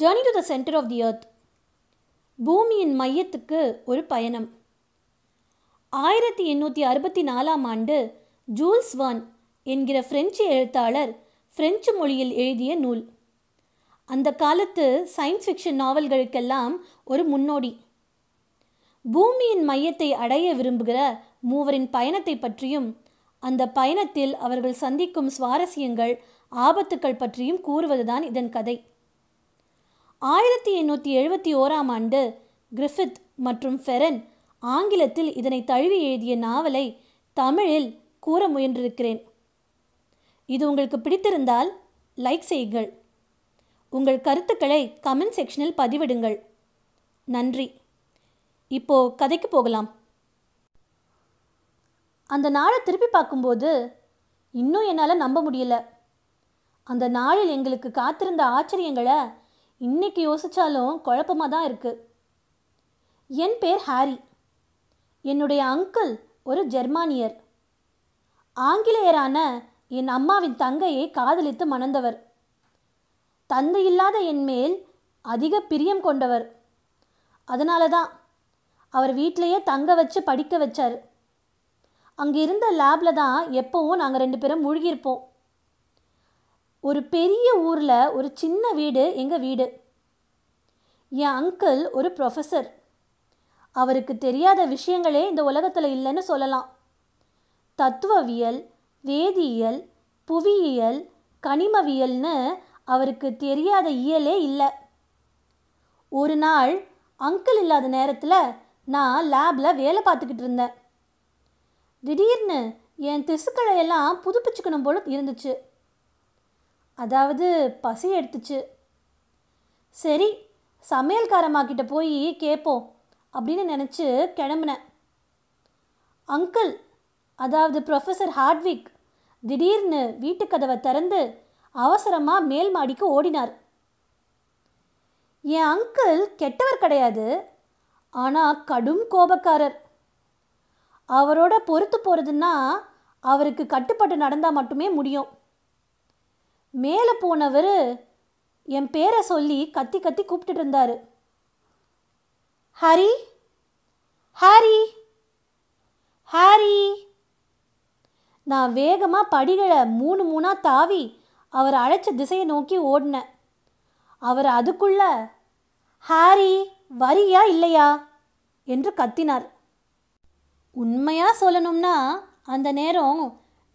journey to the centre of the earth பூமியின் மையத்துக்கு ஒரு பயணம் ஆயிரத்தி எண்ணூற்றி அறுபத்தி நாலாம் ஆண்டு ஜூல்ஸ் வான் என்கிற பிரெஞ்சு எழுத்தாளர் பிரெஞ்சு மொழியில் எழுதிய நூல் அந்த காலத்து சயின்ஸ் ஃபிக்ஷன் நாவல்களுக்கெல்லாம் ஒரு முன்னோடி பூமியின் மையத்தை அடைய விரும்புகிற மூவரின் பயணத்தை பற்றியும் அந்த பயணத்தில் அவர்கள் சந்திக்கும் சுவாரஸ்யங்கள் ஆபத்துக்கள் பற்றியும் கூறுவதுதான் இதன் கதை ஆயிரத்தி எண்ணூற்றி எழுபத்தி ஓராம் ஆண்டு கிரிஃபித் மற்றும் ஃபெரன் ஆங்கிலத்தில் இதனை தழுவி எழுதிய நாவலை தமிழில் கூற முயன்றிருக்கிறேன் இது உங்களுக்கு பிடித்திருந்தால் லைக் செய்யுங்கள் உங்கள் கருத்துக்களை கமெண்ட் செக்ஷனில் பதிவிடுங்கள் நன்றி இப்போ கதைக்கு போகலாம் அந்த நாளை திருப்பி பார்க்கும்போது இன்னும் என்னால் நம்ப முடியல அந்த நாளில் எங்களுக்கு காத்திருந்த ஆச்சரியங்களை இன்னைக்கு யோசித்தாலும் குழப்பமாக தான் இருக்குது என் பேர் ஹாரி என்னுடைய அங்கிள் ஒரு ஜெர்மானியர் ஆங்கிலேயரான என் அம்மாவின் தங்கையை காதலித்து மணந்தவர் தந்தை இல்லாத என் மேல் அதிக பிரியம் கொண்டவர் அதனால தான் அவர் வீட்டிலையே தங்க வச்சு படிக்க வச்சார் அங்கே இருந்த லேபில் தான் எப்போவும் நாங்கள் ரெண்டு பேரும் முழுகியிருப்போம் ஒரு பெரிய ஊரில் ஒரு சின்ன வீடு எங்கள் வீடு என் அங்கிள் ஒரு ப்ரொஃபஸர் அவருக்கு தெரியாத விஷயங்களே இந்த உலகத்தில் இல்லைன்னு சொல்லலாம் தத்துவவியல் வேதியியல் புவியியல் கனிமவியல்னு அவருக்கு தெரியாத இயலே இல்லை ஒரு நாள் அங்கிள் இல்லாத நேரத்தில் நான் லேபில் வேலை பார்த்துக்கிட்டு இருந்தேன் திடீர்னு என் திசுக்களையெல்லாம் புதுப்பிச்சுக்கணும் போல இருந்துச்சு அதாவது பசி எடுத்துச்சு சரி சமையல்காரம்மாக்கிட்ட போய் கேட்போம் அப்படின்னு நினச்சி கிளம்புனேன் அங்கிள் அதாவது ப்ரொஃபஸர் ஹார்ட்விக் திடீர்னு வீட்டுக்கதவை திறந்து அவசரமாக மேல் மாடிக்கு ஓடினார் என் அங்கிள் கெட்டவர் கிடையாது ஆனால் கடும் கோபக்காரர் அவரோட பொறுத்து போகிறதுன்னா அவருக்கு கட்டுப்பட்டு நடந்தால் மட்டுமே முடியும் மேலே போனவர் என் பேரை சொல்லி கத்தி கத்தி கூப்பிட்டுட்டு இருந்தார் ஹரி ஹாரி ஹாரி நான் வேகமாக படிகளை மூணு மூணாக தாவி அவர் அழைச்ச திசையை நோக்கி ஓடினேன் அவர் அதுக்குள்ள ஹாரி வரியா இல்லையா என்று கத்தினார் உண்மையாக சொல்லணும்னா அந்த நேரம்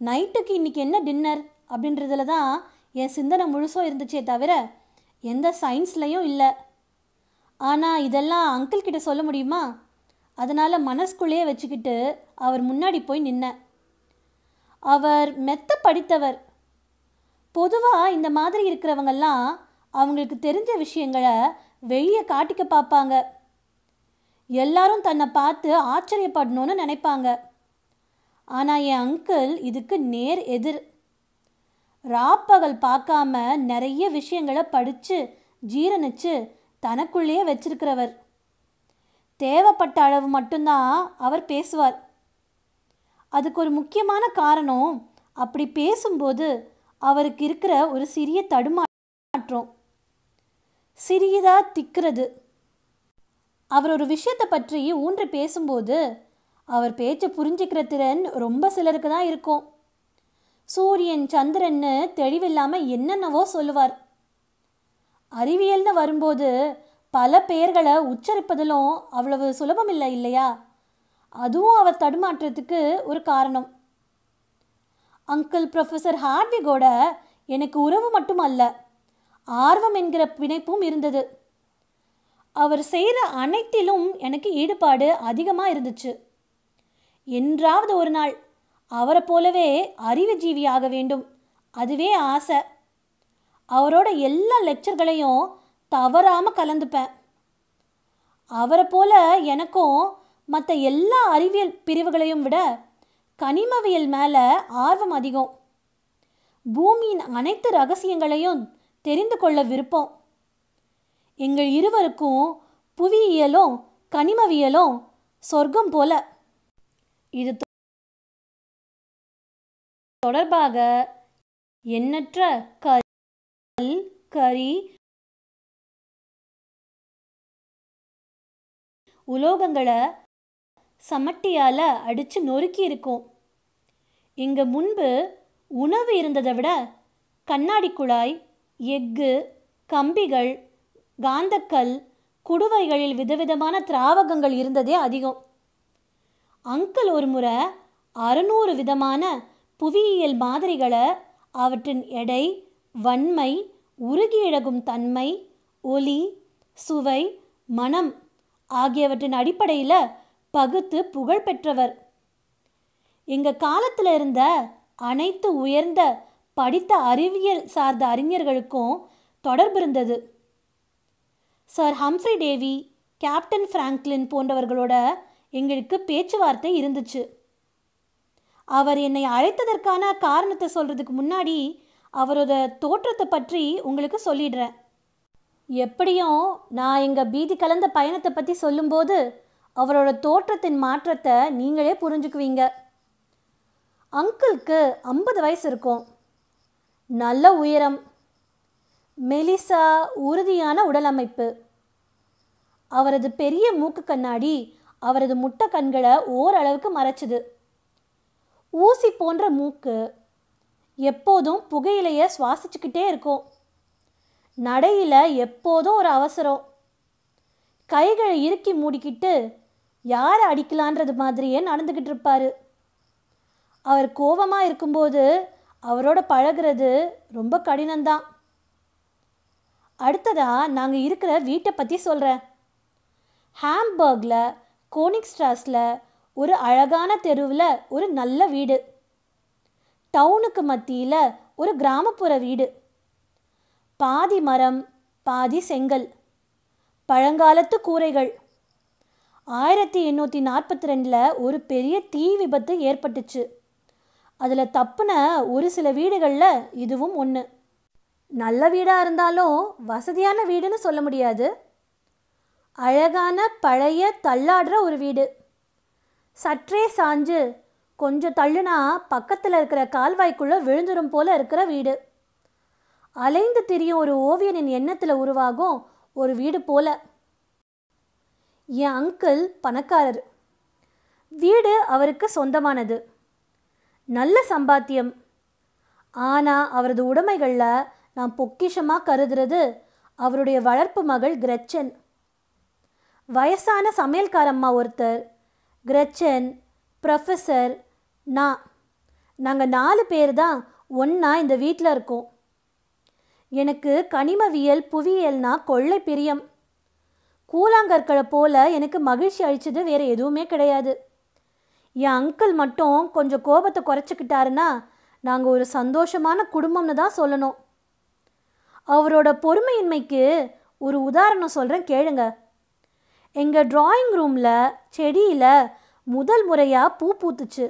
நைட்டுக்கு இன்றைக்கி என்ன டின்னர் அப்படின்றதுல தான் என் சிந்தனை முழுசும் இருந்துச்சே தவிர எந்த சயின்ஸ்லையும் இல்லை ஆனால் இதெல்லாம் அங்கிள் கிட்ட சொல்ல முடியுமா அதனால் மனசுக்குள்ளேயே வச்சுக்கிட்டு அவர் முன்னாடி போய் நின்ன அவர் மெத்த படித்தவர் பொதுவாக இந்த மாதிரி இருக்கிறவங்கெல்லாம் அவங்களுக்கு தெரிஞ்ச விஷயங்களை வெளியே காட்டிக்க பார்ப்பாங்க எல்லாரும் தன்னை பார்த்து ஆச்சரியப்படணும்னு நினைப்பாங்க ஆனால் என் அங்கிள் இதுக்கு நேர் எதிர் ராப்பகல் பார்க்காம நிறைய விஷயங்களை படித்து ஜீரணிச்சு தனக்குள்ளேயே வச்சிருக்கிறவர் தேவைப்பட்ட அளவு மட்டும்தான் அவர் பேசுவார் அதுக்கு ஒரு முக்கியமான காரணம் அப்படி பேசும்போது அவருக்கு இருக்கிற ஒரு சிறிய தடுமாற்றம் சிறியதாக திக்கிறது அவர் ஒரு விஷயத்தை பற்றி ஊன்று பேசும்போது அவர் பேச்சை புரிஞ்சுக்கிற திறன் ரொம்ப சிலருக்கு தான் இருக்கும் சூரியன் சந்திரன்னு தெளிவில்லாமல் என்னென்னவோ சொல்லுவார் அறிவியல்னு வரும்போது பல பெயர்களை உச்சரிப்பதிலும் அவ்வளவு சுலபம் இல்லை இல்லையா அதுவும் அவர் தடுமாற்றத்துக்கு ஒரு காரணம் அங்கிள் ப்ரொஃபஸர் ஹார்விகோட எனக்கு உறவு மட்டும் அல்ல ஆர்வம் என்கிற பிணைப்பும் இருந்தது அவர் செய்கிற அனைத்திலும் எனக்கு ஈடுபாடு அதிகமாக இருந்துச்சு என்றாவது ஒரு நாள் அவரை போலவே அறிவுஜீவி ஆக வேண்டும் அதுவே ஆசை அவரோட எல்லா லெக்சர்களையும் தவறாமல் கலந்துப்பேன் அவரை போல எனக்கும் மற்ற எல்லா அறிவியல் பிரிவுகளையும் விட கனிமவியல் மேலே ஆர்வம் அதிகம் பூமியின் அனைத்து ரகசியங்களையும் தெரிந்து கொள்ள விருப்பம் எங்கள் இருவருக்கும் புவியியலும் கனிமவியலும் சொர்க்கம் போல இது தொடர்பாக எண்ணற்ற கல் கரி உலோகங்களை சமட்டியால் அடித்து நொறுக்கி இருக்கும் இங்கே முன்பு உணவு இருந்ததை விட கண்ணாடி குழாய் எஃகு கம்பிகள் காந்தக்கல் குடுவைகளில் விதவிதமான திராவகங்கள் இருந்ததே அதிகம் அங்கிள் ஒரு முறை அறுநூறு விதமான புவியியல் மாதிரிகளை அவற்றின் எடை வன்மை உருகியழகும் தன்மை ஒலி சுவை மனம் ஆகியவற்றின் அடிப்படையில் பகுத்து புகழ்பெற்றவர் எங்கள் காலத்தில் இருந்த அனைத்து உயர்ந்த படித்த அறிவியல் சார்ந்த அறிஞர்களுக்கும் தொடர்பு இருந்தது sir Humphry Davy captain Franklin போன்றவர்களோட எங்களுக்கு பேச்சுவார்த்தை இருந்துச்சு அவர் என்னை அழைத்ததற்கான காரணத்தை சொல்கிறதுக்கு முன்னாடி அவரோட தோற்றத்தை பற்றி உங்களுக்கு சொல்லிடுறேன் எப்படியும் நான் எங்கள் பீதி கலந்த பயணத்தை பற்றி சொல்லும்போது அவரோட தோற்றத்தின் மாற்றத்தை நீங்களே புரிஞ்சுக்குவீங்க அங்கிளுக்கு ஐம்பது வயசு இருக்கும் நல்ல உயரம் மெலிசா உறுதியான உடல் அமைப்பு அவரது பெரிய மூக்கு கண்ணாடி அவரது முட்டை கண்களை ஓரளவுக்கு மறைச்சிது ஊசி போன்ற மூக்கு எப்போதும் புகையிலையை சுவாசிச்சுக்கிட்டே இருக்கும் நடையில் எப்போதும் ஒரு அவசரம் கைகளை இறுக்கி மூடிக்கிட்டு யாரை அடிக்கலான்றது மாதிரியே நடந்துக்கிட்டு இருப்பார் அவர் கோபமாக இருக்கும்போது அவரோட பழகிறது ரொம்ப கடினம்தான் அடுத்ததாக நாங்கள் இருக்கிற வீட்டை பற்றி சொல்கிறேன் ஹாம்பர்கில் கோனிக் ஸ்ட்ராஸில் ஒரு அழகான தெருவில் ஒரு நல்ல வீடு டவுனுக்கு மத்தியில் ஒரு கிராமப்புற வீடு பாதி மரம் பாதி செங்கல் பழங்காலத்து கூரைகள் ஆயிரத்தி எண்ணூற்றி நாற்பத்தி ரெண்டில் ஒரு பெரிய தீ விபத்து ஏற்பட்டுச்சு அதில் தப்புன ஒரு சில வீடுகளில் இதுவும் ஒன்று நல்ல வீடாக இருந்தாலும் வசதியான வீடுன்னு சொல்ல முடியாது அழகான பழைய தள்ளாடுற ஒரு வீடு சற்றே சாஞ்சு கொஞ்சம் தள்ளுனா பக்கத்தில் இருக்கிற கால்வாய்க்குள்ளே விழுந்துடும் போல இருக்கிற வீடு அலைந்து திரியும் ஒரு ஓவியனின் எண்ணத்தில் உருவாகும் ஒரு வீடு போல என் அங்கிள் பணக்காரர் வீடு அவருக்கு சொந்தமானது நல்ல சம்பாத்தியம் ஆனால் அவரது உடைமைகளில் நாம் பொக்கிஷமாக கருதுறது அவருடைய வளர்ப்பு மகள் கிரச்சன் வயசான சமையல்காரம்மா ஒருத்தர் கிரச்சன் ப்ரொஃபஸர் நான் நாங்கள் நாலு பேர் தான் ஒன்றா இந்த வீட்டில் இருக்கோம் எனக்கு கனிமவியல் புவியியல்னா கொள்ளை பிரியம் கூழாங்கற்களை போல் எனக்கு மகிழ்ச்சி அழிச்சது வேறு எதுவுமே கிடையாது என் அங்கிள் மட்டும் கொஞ்சம் கோபத்தை குறைச்சிக்கிட்டாருன்னா நாங்கள் ஒரு சந்தோஷமான குடும்பம்னு தான் சொல்லணும் அவரோட பொறுமையின்மைக்கு ஒரு உதாரணம் சொல்கிறேன் கேளுங்க எங்கள் ட்ராயிங் ரூமில் செடியில் முதல் முறையாக பூ பூத்துச்சு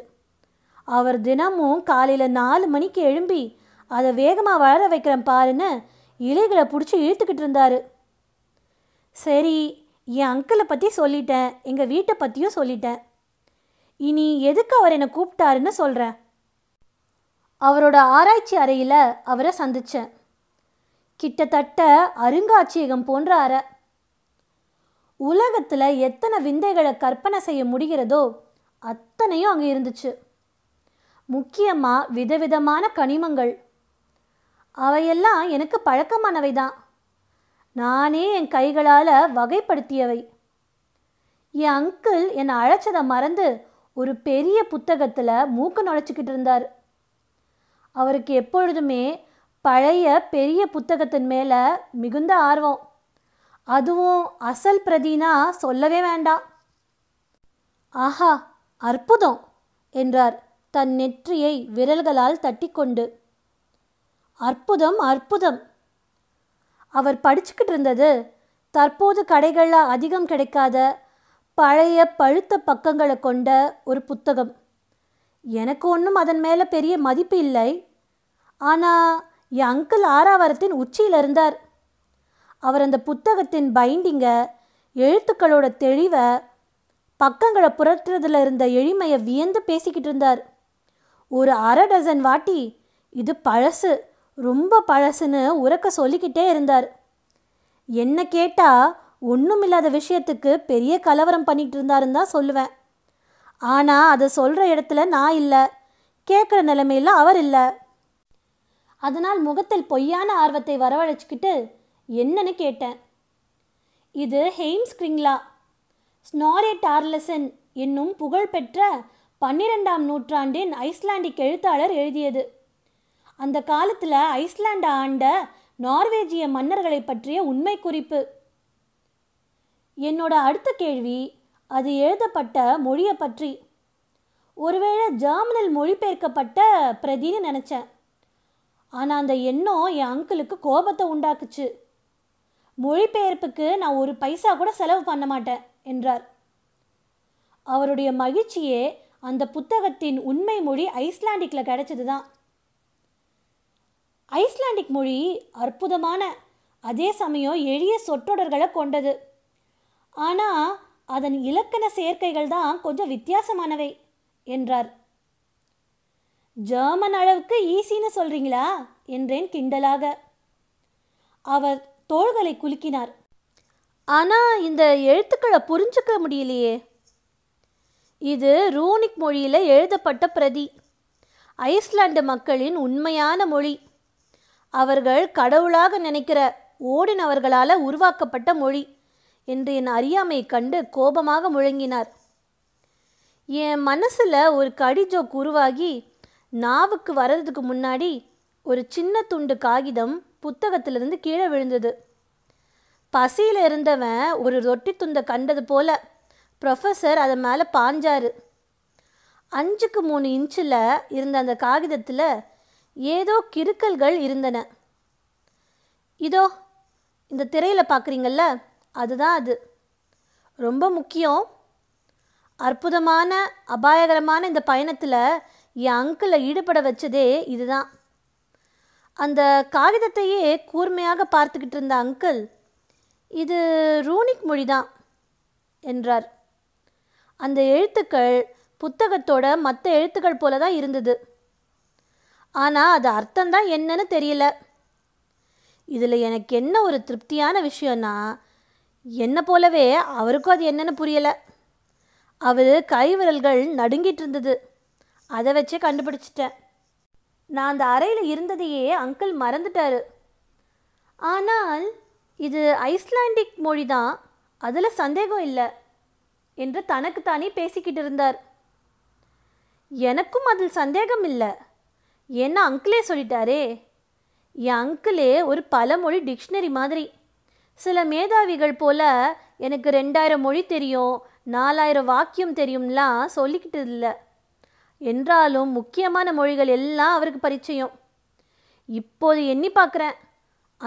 அவர் தினமும் காலையில் நாலு மணிக்கு எழும்பி அதை வேகமாக வளர வைக்கிறேன் பாருன்னு இலைகளை பிடிச்சி இழுத்துக்கிட்டு இருந்தார் சரி என் அங்கிளை பற்றி சொல்லிட்டேன் எங்கள் வீட்டை பற்றியும் சொல்லிட்டேன் இனி எதுக்கு அவர் என்னை கூப்பிட்டாருன்னு சொல்கிறேன் அவரோட ஆராய்ச்சி அறையில் அவரை சந்தித்தேன் கிட்டத்தட்ட அருங்காட்சியகம் போன்ற அறை உலகத்தில் எத்தனை விந்தைகளை கற்பனை செய்ய முடிகிறதோ அத்தனையும் அங்கே இருந்துச்சு முக்கியமாக விதவிதமான கனிமங்கள் அவையெல்லாம் எனக்கு பழக்கமானவை தான் நானே என் கைகளால் வகைப்படுத்தியவை என் அங்கிள் என்னை அழைச்சதை மறந்து ஒரு பெரிய புத்தகத்தில் மூக்க நுழைச்சிக்கிட்டு இருந்தார் அவருக்கு எப்பொழுதுமே பழைய பெரிய புத்தகத்தின் மேலே மிகுந்த ஆர்வம் அதுவும் அசல் பிரதினா சொல்லவே வேண்டாம் ஆஹா அற்புதம் என்றார் தன் நெற்றியை விரல்களால் தட்டிக்கொண்டு அற்புதம் அற்புதம் அவர் படிச்சுக்கிட்டு இருந்தது தற்போது கடைகளில் அதிகம் கிடைக்காத பழைய பழுத்த பக்கங்களை கொண்ட ஒரு புத்தகம் எனக்கு ஒன்றும் அதன் மேலே பெரிய மதிப்பு இல்லை ஆனால் என் அங்கிள் ஆறாவரத்தின் உச்சியில் இருந்தார் அவர் அந்த புத்தகத்தின் பைண்டிங்கை எழுத்துக்களோட தெளிவை பக்கங்களை புரட்டுறதுல இருந்த எளிமையை வியந்து பேசிக்கிட்டு இருந்தார் ஒரு அரை டசன் வாட்டி இது பழசு ரொம்ப பழசுன்னு உறக்க சொல்லிக்கிட்டே இருந்தார் என்ன கேட்டால் ஒன்றுமில்லாத விஷயத்துக்கு பெரிய கலவரம் பண்ணிகிட்டு இருந்தாருன்னு தான் சொல்லுவேன் ஆனால் அதை சொல்கிற இடத்துல நான் இல்லை கேட்குற நிலைமையில் அவர் இல்லை அதனால் முகத்தில் பொய்யான ஆர்வத்தை வரவழைச்சிக்கிட்டு என்னன்னு கேட்டேன் இது ஹெய்ம்ஸ்கிரிங்லா ஸ்னாரே டார்லசன் என்னும் புகழ்பெற்ற பன்னிரெண்டாம் நூற்றாண்டின் ஐஸ்லாண்டிக் எழுத்தாளர் எழுதியது அந்த காலத்தில் ஐஸ்லாண்டு ஆண்ட நார்வேஜிய மன்னர்களை பற்றிய உண்மை குறிப்பு என்னோட அடுத்த கேள்வி அது எழுதப்பட்ட மொழியை பற்றி ஒருவேளை ஜெர்மனில் மொழிபெயர்க்கப்பட்ட பிரதின்னு நினச்சேன் ஆனால் அந்த எண்ணம் என் அங்கிளுக்கு கோபத்தை உண்டாக்குச்சு மொழிபெயர்ப்புக்கு நான் ஒரு பைசா கூட செலவு பண்ண மாட்டேன் என்றார் அவருடைய மகிழ்ச்சியே அந்த புத்தகத்தின் உண்மை மொழி ஐஸ்லாண்டிக்கில் கிடைச்சது தான் ஐஸ்லாண்டிக் மொழி அற்புதமான அதே சமயம் எளிய சொற்றொடர்களை கொண்டது ஆனால் அதன் இலக்கண சேர்க்கைகள் தான் கொஞ்சம் வித்தியாசமானவை என்றார் ஜெர்மன் அளவுக்கு ஈஸின்னு சொல்கிறீங்களா என்றேன் கிண்டலாக அவர் தோள்களை குலுக்கினார் ஆனால் இந்த எழுத்துக்களை புரிஞ்சுக்க முடியலையே இது ரூனிக் மொழியில் எழுதப்பட்ட பிரதி ஐஸ்லாண்டு மக்களின் உண்மையான மொழி அவர்கள் கடவுளாக நினைக்கிற ஓடினவர்களால் உருவாக்கப்பட்ட மொழி என்று என் அறியாமை கண்டு கோபமாக முழங்கினார் என் மனசில் ஒரு கடிஜோக் உருவாகி நாவுக்கு வர்றதுக்கு முன்னாடி ஒரு சின்ன துண்டு காகிதம் புத்தகத்திலிருந்து கீழே விழுந்தது பசியில் இருந்தவன் ஒரு ரொட்டி துண்டை கண்டது போல ப்ரொஃபஸர் அதை மேலே பாஞ்சாரு அஞ்சுக்கு மூணு இன்ச்சில் இருந்த அந்த காகிதத்தில் ஏதோ கிறுக்கல்கள் இருந்தன இதோ இந்த திரையில் பார்க்குறீங்கள்ல அதுதான் அது ரொம்ப முக்கியம் அற்புதமான அபாயகரமான இந்த பயணத்தில் என் அங்கிளை ஈடுபட வச்சதே இதுதான் அந்த காகிதத்தையே கூர்மையாக பார்த்துக்கிட்டு இருந்த அங்கிள் இது ரூனிக் மொழி தான் என்றார் அந்த எழுத்துக்கள் புத்தகத்தோட மற்ற எழுத்துக்கள் போல தான் இருந்தது ஆனால் அது அர்த்தம் தான் என்னன்னு தெரியல இதில் எனக்கு என்ன ஒரு திருப்தியான விஷயம்னா என்னை போலவே அவருக்கும் அது என்னன்னு புரியலை அவர் கைவிரல்கள் நடுங்கிட்டு இருந்தது அதை வச்சே கண்டுபிடிச்சிட்டேன் நான் அந்த அறையில் இருந்ததையே அங்கிள் மறந்துட்டாரு ஆனால் இது ஐஸ்லாண்டிக் மொழி தான் அதில் சந்தேகம் இல்லை என்று தனக்குத்தானே பேசிக்கிட்டு இருந்தார் எனக்கும் அதில் சந்தேகம் இல்லை என்ன அங்கிளே சொல்லிட்டாரே என் அங்கிளே ஒரு பலமொழி டிக்ஷனரி மாதிரி சில மேதாவிகள் போல் எனக்கு ரெண்டாயிரம் மொழி தெரியும் நாலாயிரம் வாக்கியம் தெரியும்லாம் சொல்லிக்கிட்டு இல்லை என்றாலும் முக்கியமான மொழிகள் எல்லாம் அவருக்கு பரிச்சயம் இப்போது எண்ணி பார்க்குறேன்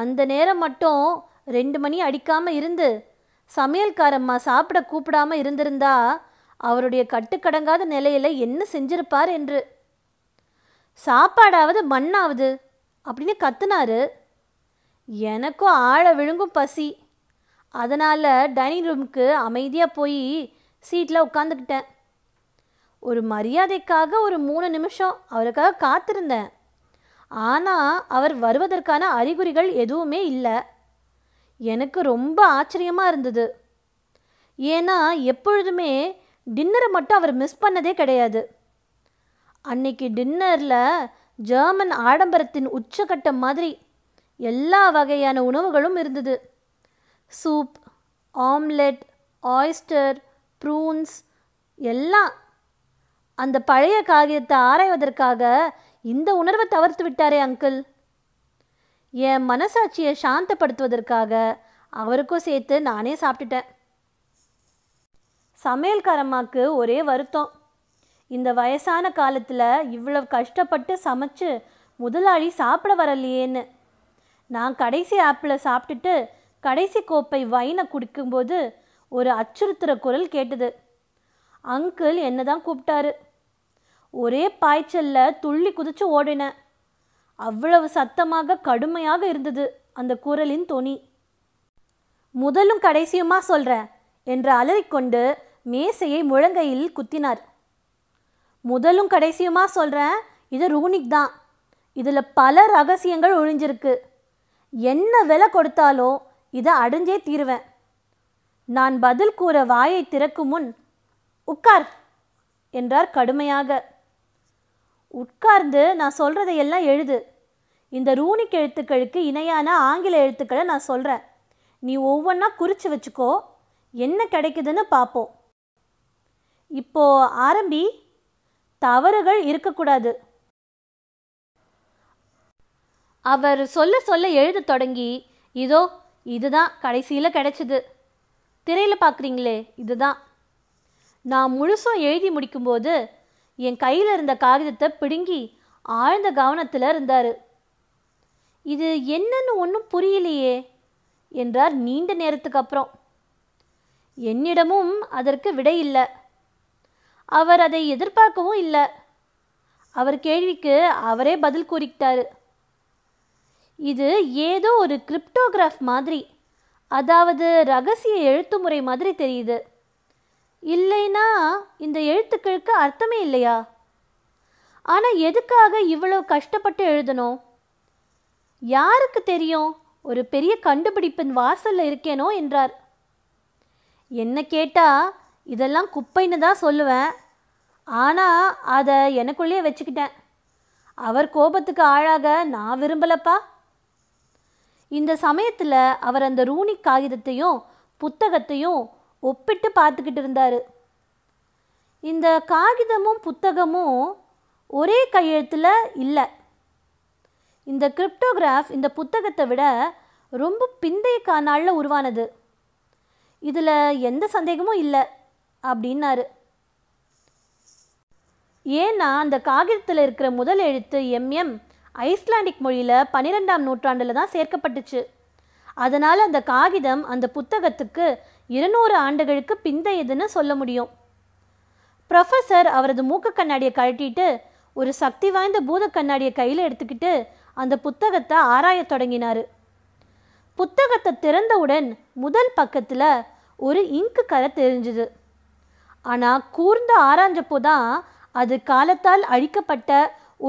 அந்த நேரம் மட்டும் ரெண்டு மணி அடிக்காமல் இருந்து சமையல்காரம்மா சாப்பிட கூப்பிடாம இருந்திருந்தா அவருடைய கட்டுக்கடங்காத நிலையில் என்ன செஞ்சிருப்பார் என்று சாப்பாடாவது மண்ணாவது அப்படின்னு கத்துனாரு எனக்கும் ஆழ விழுங்கும் பசி அதனால் டைனிங் ரூமுக்கு அமைதியாக போய் சீட்டில் உட்காந்துக்கிட்டேன் ஒரு மரியாதைக்காக ஒரு மூணு நிமிஷம் அவருக்காக காத்திருந்தேன் ஆனால் அவர் வருவதற்கான அறிகுறிகள் எதுவுமே இல்லை எனக்கு ரொம்ப ஆச்சரியமாக இருந்தது ஏன்னா எப்பொழுதுமே டின்னரை மட்டும் அவர் மிஸ் பண்ணதே கிடையாது அன்னைக்கு டின்னரில் ஜெர்மன் ஆடம்பரத்தின் உச்சக்கட்டம் மாதிரி எல்லா வகையான உணவுகளும் இருந்தது சூப் ஆம்லெட் ஆய்ஸ்டர் ப்ரூன்ஸ் எல்லாம் அந்த பழைய காகிதத்தை ஆராய்வதற்காக இந்த உணர்வை தவிர்த்து விட்டாரே அங்கிள் என் மனசாட்சியை சாந்தப்படுத்துவதற்காக அவருக்கும் சேர்த்து நானே சாப்பிட்டுட்டேன் சமையல்காரம்மாக்கு ஒரே வருத்தம் இந்த வயசான காலத்தில் இவ்வளவு கஷ்டப்பட்டு சமைச்சு முதலாளி சாப்பிட வரலையேன்னு நான் கடைசி ஆப்பிளை சாப்பிட்டுட்டு கடைசி கோப்பை வைனை குடிக்கும்போது ஒரு அச்சுறுத்துகிற குரல் கேட்டது அங்கிள் என்ன தான் கூப்பிட்டாரு ஒரே பாய்ச்சல்ல துள்ளி குதிச்சு ஓடினேன் அவ்வளவு சத்தமாக கடுமையாக இருந்தது அந்த குரலின் தொனி முதலும் கடைசியுமா சொல்றேன் என்று அலறிக்கொண்டு மேசையை முழங்கையில் குத்தினார் முதலும் கடைசியுமா சொல்கிறேன் இது ரூனிக் தான் இதில் பல ரகசியங்கள் ஒழிஞ்சிருக்கு என்ன விலை கொடுத்தாலும் இதை அடைஞ்சே தீருவேன் நான் பதில் கூற வாயை திறக்கும் முன் உட்கார் என்றார் கடுமையாக உட்கார்ந்து நான் சொல்கிறதையெல்லாம் எழுது இந்த ரூனிக் எழுத்துக்களுக்கு இணையான ஆங்கில எழுத்துக்களை நான் சொல்கிறேன் நீ ஒவ்வொன்றா குறித்து வச்சுக்கோ என்ன கிடைக்குதுன்னு பார்ப்போம் இப்போ ஆரம்பி தவறுகள் இருக்கக்கூடாது அவர் சொல்ல சொல்ல எழுத தொடங்கி இதோ இதுதான் கடைசியில் கிடைச்சிது திரையில் பார்க்குறீங்களே இதுதான் நான் முழுசும் எழுதி முடிக்கும்போது என் கையில் இருந்த காகிதத்தை பிடுங்கி ஆழ்ந்த கவனத்தில் இருந்தார் இது என்னன்னு ஒன்றும் புரியலையே என்றார் நீண்ட நேரத்துக்கு அப்புறம் என்னிடமும் அதற்கு விடையில்லை அவர் அதை எதிர்பார்க்கவும் இல்லை அவர் கேள்விக்கு அவரே பதில் கூறிக்கிட்டார் இது ஏதோ ஒரு கிரிப்டோகிராஃப் மாதிரி அதாவது ரகசிய எழுத்து முறை மாதிரி தெரியுது இல்லைனா இந்த எழுத்துக்களுக்கு அர்த்தமே இல்லையா ஆனால் எதுக்காக இவ்வளோ கஷ்டப்பட்டு எழுதணும் யாருக்கு தெரியும் ஒரு பெரிய கண்டுபிடிப்பின் வாசலில் இருக்கேனோ என்றார் என்ன கேட்டால் இதெல்லாம் குப்பைன்னு தான் சொல்லுவேன் ஆனால் அதை எனக்குள்ளேயே வச்சுக்கிட்டேன் அவர் கோபத்துக்கு ஆளாக நான் விரும்பலப்பா இந்த சமயத்தில் அவர் அந்த ரூனிக் காகிதத்தையும் புத்தகத்தையும் ஒப்பிட்டு பார்த்துக்கிட்டு இருந்தார் இந்த காகிதமும் புத்தகமும் ஒரே கையெழுத்தில் இல்லை இந்த கிரிப்டோகிராஃப் இந்த புத்தகத்தை விட ரொம்ப பிந்தைய கானாளில் உருவானது இதில் எந்த சந்தேகமும் இல்லை அப்படின்னாரு ஏன்னா அந்த காகிதத்தில் இருக்கிற முதல் எழுத்து எம்எம் ஐஸ்லாண்டிக் மொழியில் பன்னிரெண்டாம் நூற்றாண்டில் தான் சேர்க்கப்பட்டுச்சு அதனால் அந்த காகிதம் அந்த புத்தகத்துக்கு இருநூறு ஆண்டுகளுக்கு பிந்தையதுன்னு சொல்ல முடியும் ப்ரொஃபஸர் அவரது மூக்க கண்ணாடியை கழட்டிட்டு ஒரு சக்தி வாய்ந்த பூத கண்ணாடியை கையில் எடுத்துக்கிட்டு அந்த புத்தகத்தை ஆராயத் தொடங்கினார் புத்தகத்தை திறந்தவுடன் முதல் பக்கத்தில் ஒரு இங்கு கரை தெரிஞ்சுது ஆனால் கூர்ந்து ஆராய்ஞ்சப்போ தான் அது காலத்தால் அழிக்கப்பட்ட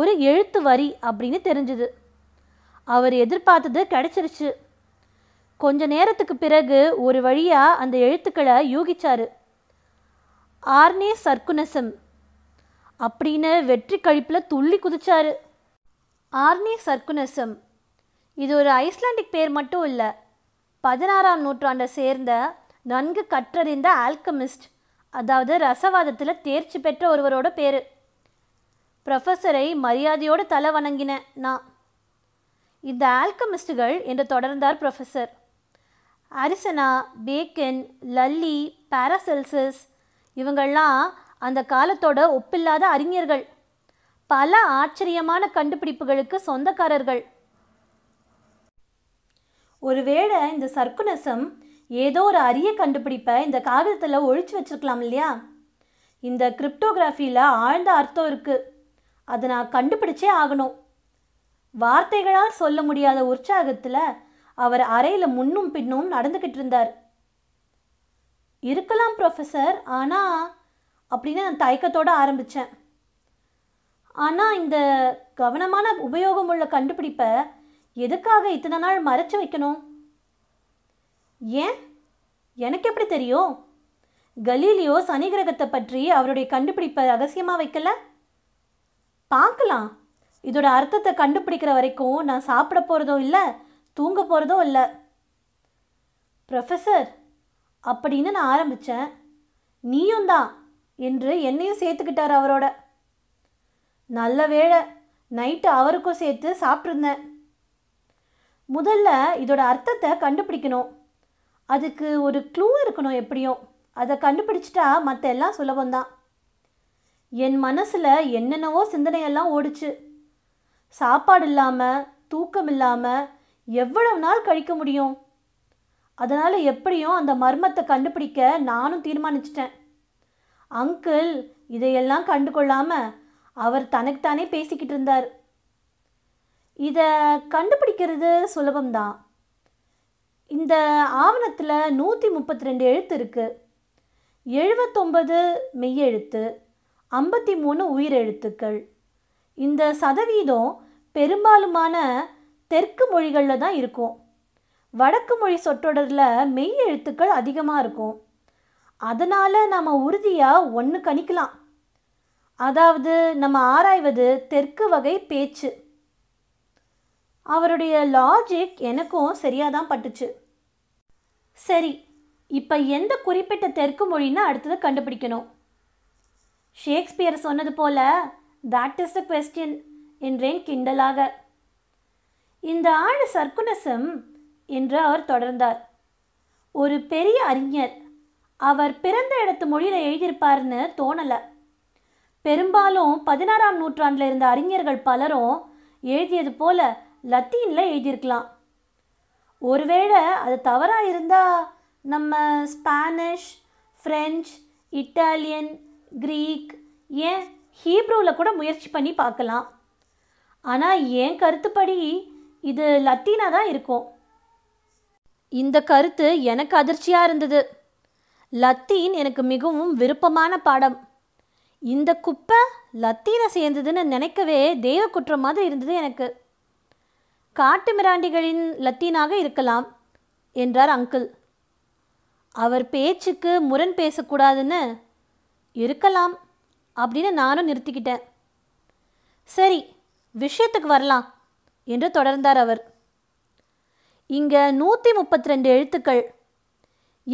ஒரு எழுத்து வரி அப்படின்னு தெரிஞ்சுது அவர் எதிர்பார்த்தது கிடைச்சிருச்சு கொஞ்ச நேரத்துக்கு பிறகு ஒரு வழியாக அந்த எழுத்துக்களை யூகிச்சாரு ஆர்னே சர்க்குனசம் அப்படின்னு வெற்றி கழிப்பில் துள்ளி குதிச்சாரு ஆர்னே சர்க்குனசம் இது ஒரு ஐஸ்லாண்டிக் பேர் மட்டும் இல்லை பதினாறாம் நூற்றாண்டை சேர்ந்த நன்கு கற்றறிந்த ஆல்கமிஸ்ட் அதாவது ரசவாதத்தில் தேர்ச்சி பெற்ற ஒருவரோட பேர் ப்ரொஃபஸரை மரியாதையோடு தலை வணங்கின நான் இந்த ஆல்கமிஸ்டுகள் என்று தொடர்ந்தார் professor Avicenna Bacon Lully Paracelsus இவங்கள்லாம் அந்த காலத்தோட ஒப்பில்லாத அறிஞர்கள் பல ஆச்சரியமான கண்டுபிடிப்புகளுக்கு சொந்தக்காரர்கள் ஒருவேளை இந்த சர்க்குனசம் ஏதோ ஒரு அரிய கண்டுபிடிப்பை இந்த காகிதத்தில் ஒழிச்சு வச்சிருக்கலாம் இல்லையா இந்த கிரிப்டோகிராஃபியில் ஆழ்ந்த அர்த்தம் இருக்குது அதை நான் கண்டுபிடிச்சே ஆகணும் வார்த்தைகளால் சொல்ல முடியாத உற்சாகத்தில் அவர் அறையில் முன்னும் பின்னும் நடந்துக்கிட்டு இருந்தார் இருக்கலாம் ப்ரொஃபஸர் ஆனால் அப்படின்னு நான் தயக்கத்தோடு ஆரம்பித்தேன் ஆனால் இந்த கவனமான உபயோகமுள்ள கண்டுபிடிப்பை எதுக்காக இத்தனை நாள் மறைச்சு வைக்கணும் ஏன் எனக்கு எப்படி தெரியும் கலீலியோ சனி கிரகத்தை பற்றி அவருடைய கண்டுபிடிப்பை ரகசியமாக வைக்கல பார்க்கலாம் இதோட அர்த்தத்தை கண்டுபிடிக்கிற வரைக்கும் நான் சாப்பிட போகிறதும் இல்லை தூங்க போகிறதும் இல்லை ப்ரொஃபஸர் அப்படின்னு நான் ஆரம்பித்தேன் நீயும் தான் என்று என்னையும் சேர்த்துக்கிட்டார் அவரோட நல்ல வேளை நைட்டு அவருக்கும் சேர்த்து சாப்பிட்ருந்தேன் முதல்ல இதோட அர்த்தத்தை கண்டுபிடிக்கணும் அதுக்கு ஒரு க்ளூ இருக்கணும் எப்படியும் அதை கண்டுபிடிச்சிட்டா மற்ற எல்லாம் சுலபந்தான் என் மனசில் என்னென்னவோ சிந்தனையெல்லாம் ஓடிச்சு சாப்பாடு இல்லாமல் தூக்கம் இல்லாமல் எவ்வளவு நாள் கழிக்க முடியும் அதனால் எப்படியும் அந்த மர்மத்தை கண்டுபிடிக்க நானும் தீர்மானிச்சிட்டேன் அங்கிள் இதையெல்லாம் கண்டு அவர் தனக்குத்தானே பேசிக்கிட்டு இருந்தார் இதை கண்டுபிடிக்கிறது சுலபம்தான் இந்த ஆவணத்தில் நூற்றி முப்பத்தி ரெண்டு எழுத்து இருக்குது எழுபத்தொம்பது மெய்யெழுத்து ஐம்பத்தி மூணு உயிரெழுத்துக்கள் இந்த சதவீதம் பெரும்பாலுமான தெற்கு மொழிகளில் தான் இருக்கும் வடக்கு மொழி சொற்றொடரில் மெய் எழுத்துக்கள் அதிகமாக இருக்கும் அதனால் நம்ம உறுதியாக ஒன்று கணிக்கலாம் அதாவது நம்ம ஆராய்வது தெற்கு வகை பேச்சு அவருடைய லாஜிக் எனக்கும் சரியாக தான் பட்டுச்சு சரி இப்போ எந்த குறிப்பிட்ட தெற்கு மொழின்னு அடுத்தது கண்டுபிடிக்கணும் ஷேக்ஸ்பியர் சொன்னது போல தட் இஸ் த கொஸ்டின் என்றேன் கிண்டலாக இந்த ஆடு சர்க்குனசம் என்று அவர் தொடர்ந்தார் ஒரு பெரிய அறிஞர் அவர் பிறந்த இடத்து மொழியில் எழுதியிருப்பார்னு தோணலை பெரும்பாலும் பதினாறாம் நூற்றாண்டில் இருந்த அறிஞர்கள் பலரும் எழுதியது போல லத்தீனில் எழுதியிருக்கலாம் ஒருவேளை அது தவறாக இருந்தால் நம்ம ஸ்பானிஷ் ஃப்ரெஞ்சு இட்டாலியன் க்ரீக் ஏன் ஹீப்ரூவில் கூட முயற்சி பண்ணி பார்க்கலாம் ஆனால் என் கருத்துப்படி இது லத்தீனா தான் இருக்கும் இந்த கருத்து எனக்கு அதிர்ச்சியாக இருந்தது லத்தீன் எனக்கு மிகவும் விருப்பமான பாடம் இந்த குப்பை லத்தீனை சேர்ந்ததுன்னு நினைக்கவே தெய்வ குற்றம் மாதிரி இருந்தது எனக்கு காட்டு மிராண்டிகளின் லத்தீனாக இருக்கலாம் என்றார் அங்கிள் அவர் பேச்சுக்கு முரண் பேசக்கூடாதுன்னு இருக்கலாம் அப்படின்னு நானும் நிறுத்திக்கிட்டேன் சரி விஷயத்துக்கு வரலாம் என்று தொடர்ந்தார் அவர் இங்கே நூற்றி முப்பத்தி ரெண்டு எழுத்துக்கள்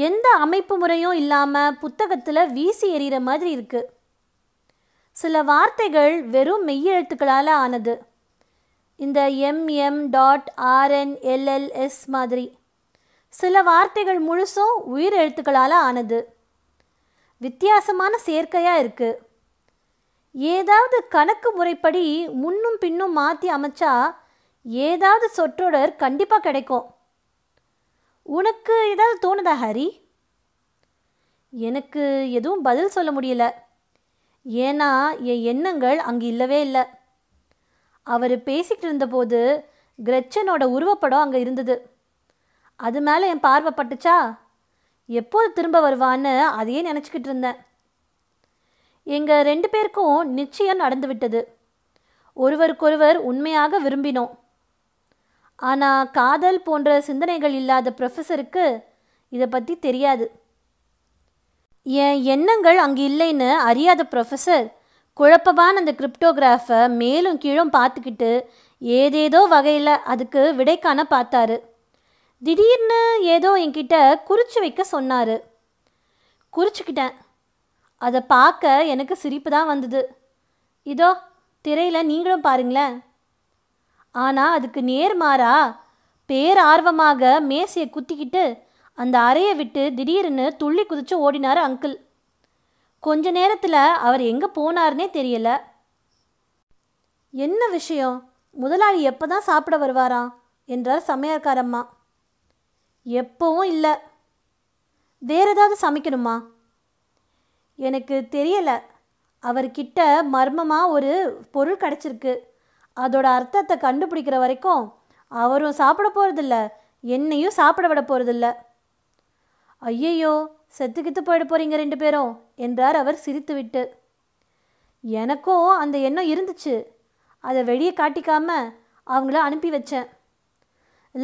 எந்த அமைப்பு முறையும் இல்லாமல் புத்தகத்தில் வீசி எறிகிற மாதிரி இருக்கு சில வார்த்தைகள் வெறும் மெய்யெழுத்துக்களால் ஆனது இந்த எம்எம் டாட் ஆர்என் எல்எல்எஸ் மாதிரி சில வார்த்தைகள் முழுசும் உயிர் எழுத்துக்களால் ஆனது வித்தியாசமான சேர்க்கையாக இருக்குது ஏதாவது கணக்கு முறைப்படி முன்னும் பின்னும் மாற்றி அமைச்சா ஏதாவது சொற்றொடர் கண்டிப்பாக கிடைக்கும் உனக்கு ஏதாவது தோணுதா ஹரி எனக்கு எதுவும் பதில் சொல்ல முடியல ஏன்னா என் எண்ணங்கள் அங்கே இல்லவே இல்லை அவர் பேசிகிட்டு இருந்தபோது கிரச்சனோட உருவப்படம் அங்கே இருந்தது அது மேலே என் பார்வைப்பட்டுச்சா எப்போது திரும்ப வருவான்னு அதையே நினச்சிக்கிட்டு இருந்தேன் எங்கள் ரெண்டு பேருக்கும் நிச்சயம் நடந்துவிட்டது ஒருவருக்கொருவர் உண்மையாக விரும்பினோம் ஆனால் காதல் போன்ற சிந்தனைகள் இல்லாத ப்ரொஃபஸருக்கு இதை பற்றி தெரியாது என் எண்ணங்கள் அங்கே இல்லைன்னு அறியாத ப்ரொஃபஸர் குழப்பமான அந்த கிரிப்டோகிராஃபை மேலும் கீழும் பார்த்துக்கிட்டு ஏதேதோ வகையில் அதுக்கு விடைக்கான பார்த்தாரு திடீர்னு ஏதோ என்கிட்ட குறிச்சு வைக்க சொன்னார் குறிச்சுக்கிட்டேன் அதை பார்க்க எனக்கு சிரிப்பு தான் வந்தது இதோ திரையில் நீங்களும் பாருங்களேன் ஆனால் அதுக்கு நேர்மாறா பேர் ஆர்வமாக மேசையை குத்திக்கிட்டு அந்த அறையை விட்டு திடீர்னு துள்ளி குதிச்சு ஓடினார் அங்கிள் கொஞ்ச நேரத்தில் அவர் எங்கே போனார்னே தெரியல என்ன விஷயம் முதலாளி எப்போ தான் சாப்பிட வருவாராம் என்றார் சமையற்காரம்மா எப்பவும் இல்லை வேறு ஏதாவது சமைக்கணுமா எனக்கு தெரியலை அவர்கிட்ட மர்மமாக ஒரு பொருள் கிடச்சிருக்கு அதோட அர்த்தத்தை கண்டுபிடிக்கிற வரைக்கும் அவரும் சாப்பிட போகிறதில்ல என்னையும் சாப்பிட விட போகிறதில்ல ஐயையோ செத்துக்கித்து போயிட போகிறீங்க ரெண்டு பேரும் என்றார் அவர் சிரித்துவிட்டு எனக்கும் அந்த எண்ணம் இருந்துச்சு அதை வெளியே காட்டிக்காமல் அவங்கள அனுப்பி வச்சேன்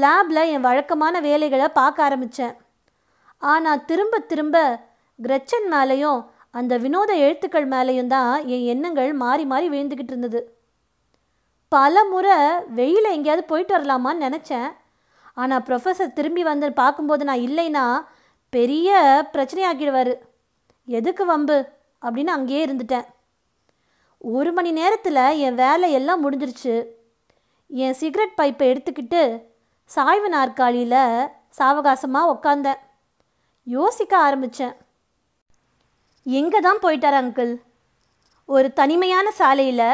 லேபில் என் வழக்கமான வேலைகளை பார்க்க ஆரம்பித்தேன் ஆனால் திரும்ப திரும்ப கிரச்சன் மேலேயும் அந்த வினோத எழுத்துக்கள் மேலேயும் தான் என் எண்ணங்கள் மாறி மாறி விழுந்துக்கிட்டு இருந்தது பல முறை வெயிலில் எங்கேயாவது போயிட்டு வரலாமான்னு நினச்சேன் ஆனால் ப்ரொஃபஸர் திரும்பி வந்து பார்க்கும்போது நான் இல்லைன்னா பெரிய பிரச்சனையாக்கிடுவார் எதுக்கு வம்பு அப்படின்னு அங்கேயே இருந்துட்டேன் ஒரு மணி நேரத்தில் என் வேலை எல்லாம் முடிஞ்சிருச்சு என் சிகரெட் பைப்பை எடுத்துக்கிட்டு சாய்வு நாற்காலியில் சாவகாசமாக உக்காந்தேன் யோசிக்க ஆரம்பித்தேன் எங்கே தான் போயிட்டார் அங்கிள் ஒரு தனிமையான சாலையில்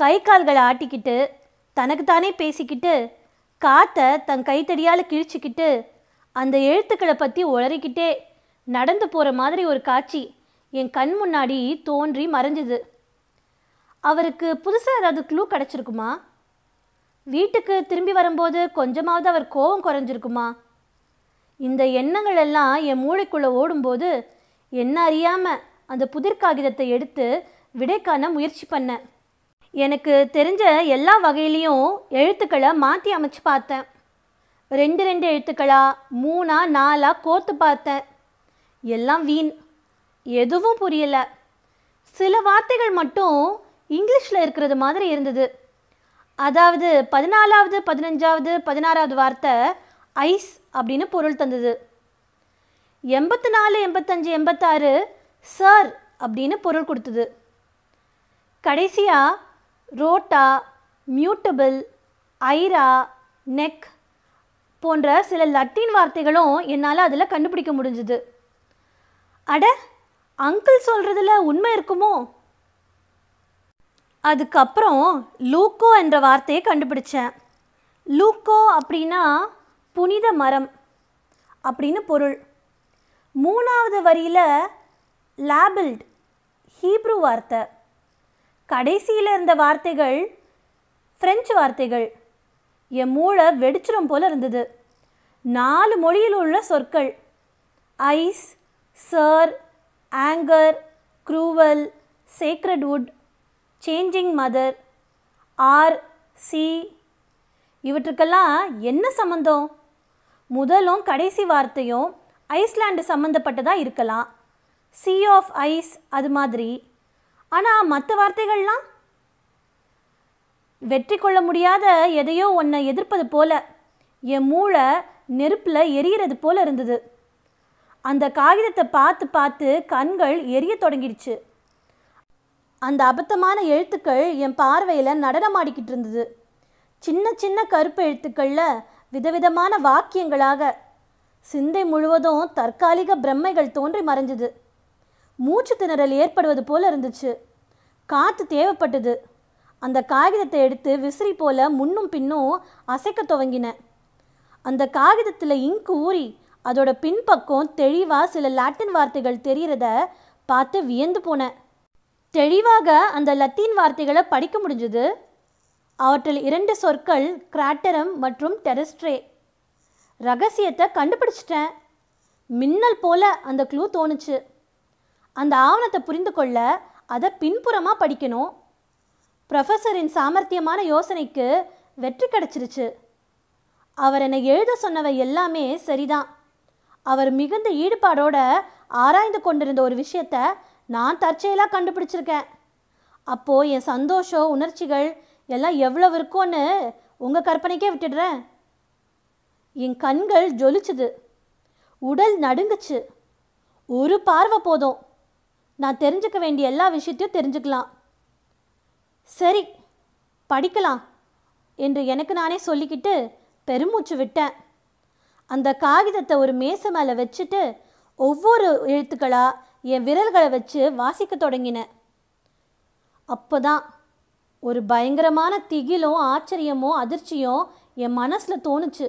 கை கால்களை ஆட்டிக்கிட்டு தனக்குத்தானே பேசிக்கிட்டு காற்றை தன் கைத்தடியால் கிழிச்சிக்கிட்டு அந்த எழுத்துக்களை பற்றி உளறிக்கிட்டே நடந்து போகிற மாதிரி ஒரு காட்சி என் கண் முன்னாடி தோன்றி மறைஞ்சுது அவருக்கு புதுசாக ஏதாவது க்ளூ கிடச்சிருக்குமா வீட்டுக்கு திரும்பி வரும்போது கொஞ்சமாவது அவர் கோபம் குறைஞ்சிருக்குமா இந்த எண்ணங்கள் எல்லாம் என் மூளைக்குள்ளே ஓடும்போது என்ன அறியாமல் அந்த புதிர் காகிதத்தை எடுத்து விடைக்கான முயற்சி பண்ணேன் எனக்கு தெரிஞ்ச எல்லா வகையிலையும் எழுத்துக்களை மாற்றி அமைச்சு பார்த்தேன் ரெண்டு ரெண்டு எழுத்துக்களா மூணா நாலா கோர்த்து பார்த்தேன் எல்லாம் வீண் எதுவும் புரியலை சில வார்த்தைகள் மட்டும் இங்கிலீஷில் இருக்கிறது மாதிரி இருந்தது அதாவது பதினாலாவது பதினஞ்சாவது பதினாறாவது வார்த்தை ஐஸ் அப்படின்னு பொருள் தந்தது எண்பத்தி நாலு எண்பத்தஞ்சு எண்பத்தாறு சார் அப்படின்னு பொருள் கொடுத்தது கடைசியாக ரோட்டா மியூட்டபிள் ஐரா நெக் போன்ற சில லட்டின் வார்த்தைகளும் என்னால் அதில் கண்டுபிடிக்க முடிஞ்சுது அட அங்கிள் சொல்கிறதுல உண்மை இருக்குமோ அதுக்கப்புறம் லூக்கோ என்ற வார்த்தையை கண்டுபிடிச்சேன் லூக்கோ அப்படின்னா புனித மரம் அப்படின்னு பொருள் மூணாவது வரியில் லேபிள்ட் ஹீப்ரூ வார்த்தை கடைசியில் இருந்த வார்த்தைகள் ஃப்ரெஞ்சு வார்த்தைகள் என் மூளை வெடிச்சிடும் போல் இருந்தது நாலு மொழியில் உள்ள சொற்கள் ice sir anchor cruel sacred wood changing mother R C இவற்றுக்கெல்லாம் என்ன சம்மந்தம் முதலும் கடைசி வார்த்தையும் ஐஸ்லாண்டு சம்மந்தப்பட்டதாக இருக்கலாம் சி ஆஃப் ஐஸ் அது மாதிரி ஆனால் மற்ற வார்த்தைகள்லாம் வெற்றி கொள்ள முடியாத எதையோ ஒன்றை எதிர்ப்பது போல என் மூளை நெருப்பில் எரியறது போல இருந்தது அந்த காகிதத்தை பார்த்து பார்த்து கண்கள் எரிய தொடங்கிடுச்சு அந்த அபத்தமான எழுத்துக்கள் என் பார்வையில் நடனமாடிக்கிட்டு இருந்தது சின்ன சின்ன கருப்பு எழுத்துக்களில் விதவிதமான வாக்கியங்களாக சிந்தை முழுவதும் தற்காலிக பிரம்மைகள் தோன்றி மறைஞ்சது மூச்சு திணறல் ஏற்படுவது போல் இருந்துச்சு காற்று தேவைப்பட்டது அந்த காகிதத்தை எடுத்து விசிறி போல முன்னும் பின்னும் அசைக்க துவங்கினேன் அந்த காகிதத்தில் இங்கு ஊறி அதோட பின்பக்கம் தெளிவாக சில லாட்டின் வார்த்தைகள் தெரிகிறத பார்த்து வியந்து போனேன் தெளிவாக அந்த லத்தீன் வார்த்தைகளை படிக்க முடிஞ்சது அவற்றில் இரண்டு சொற்கள் கிராட்டரம் மற்றும் டெரஸ்ட்ரே ரகசியத்தை கண்டுபிடிச்சிட்டேன் மின்னல் போல அந்த க்ளூ தோணுச்சு அந்த ஆவணத்தை புரிந்து கொள்ள அதை பின்புறமாக படிக்கணும் ப்ரொஃபஸரின் சாமர்த்தியமான யோசனைக்கு வெற்றி கிடச்சிருச்சு அவர் என்னை எழுத சொன்னவை எல்லாமே சரிதான் அவர் மிகுந்த ஈடுபாடோடு ஆராய்ந்து கொண்டிருந்த ஒரு விஷயத்த நான் தற்செயலாக கண்டுபிடிச்சிருக்கேன் அப்போது என் சந்தோஷம் உணர்ச்சிகள் எல்லாம் எவ்வளவு இருக்கோன்னு உங்கள் கற்பனைக்கே விட்டுடுறேன் என் கண்கள் ஜொலிச்சுது உடல் நடுங்குச்சு ஒரு பார்வை போதும் நான் தெரிஞ்சுக்க வேண்டிய எல்லா விஷயத்தையும் தெரிஞ்சுக்கலாம் சரி படிக்கலாம் என்று எனக்கு நானே சொல்லிக்கிட்டு பெருமூச்சு விட்டேன் அந்த காகிதத்தை ஒரு மேசை மேலே வச்சுட்டு ஒவ்வொரு எழுத்துக்களாக என் விரல்களை வச்சு வாசிக்க தொடங்கினேன் அப்போ தான் ஒரு பயங்கரமான திகிலும் ஆச்சரியமும் அதிர்ச்சியும் என் மனசில் தோணுச்சு